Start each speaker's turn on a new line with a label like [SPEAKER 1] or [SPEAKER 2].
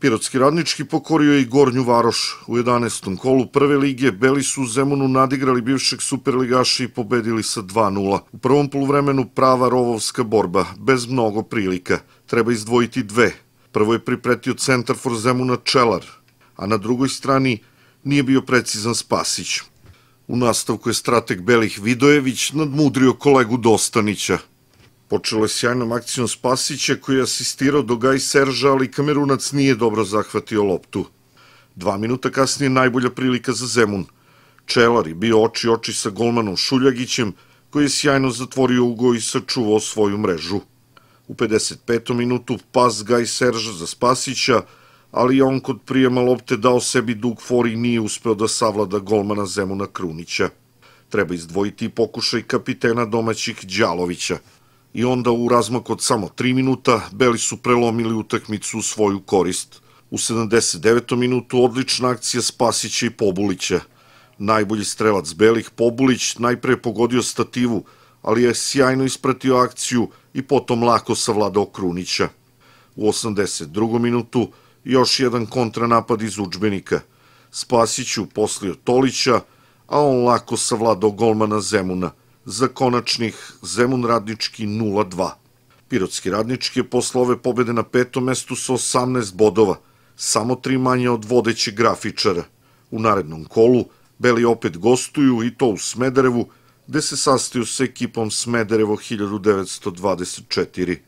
[SPEAKER 1] Pirotski radnički pokorio je i Gornju Varoš. U 11. kolu prve lige Beli su u Zemunu nadigrali bivšeg superligaša i pobedili sa 2-0. U prvom poluvremenu prava rovovska borba, bez mnogo prilika. Treba izdvojiti dve. Prvo je pripretio centar for Zemuna Čelar, a na drugoj strani nije bio precizan Spasić. U nastavku je strateg Belih Vidojević nadmudrio kolegu Dostanića. Počelo je sjajnom akcijom Spasića koji je asistirao do Gaj Serža, ali Kamerunac nije dobro zahvatio loptu. Dva minuta kasnije najbolja prilika za Zemun. Čelar je bio oči oči sa golmanom Šuljagićem koji je sjajno zatvorio ugo i sačuvao svoju mrežu. U 55. minutu pas Gaj Serža za Spasića, ali on kod prijema lopte dao sebi dug for i nije uspeo da savlada golmana Zemuna Krunića. Treba izdvojiti i pokušaj kapitena domaćih Đalovića i onda u razmak od samo 3 minuta Beli su prelomili utakmicu u svoju korist. U 79. minutu odlična akcija Spasića i Pobulića. Najbolji strelac Belih, Pobulić, najpre pogodio stativu, ali je sjajno ispratio akciju i potom lako savladao Krunića. U 82. minutu još jedan kontranapad iz učbenika. Spasiću poslio Tolića, a on lako savladao golmana Zemuna za konačnih Zemun radnički 0-2. Pirotski radnički je posle ove pobjede na petom mestu sa 18 bodova, samo tri manje od vodećeg grafičara. U narednom kolu Beli opet gostuju i to u Smederevu, gde se sastaju s ekipom Smederevo 1924.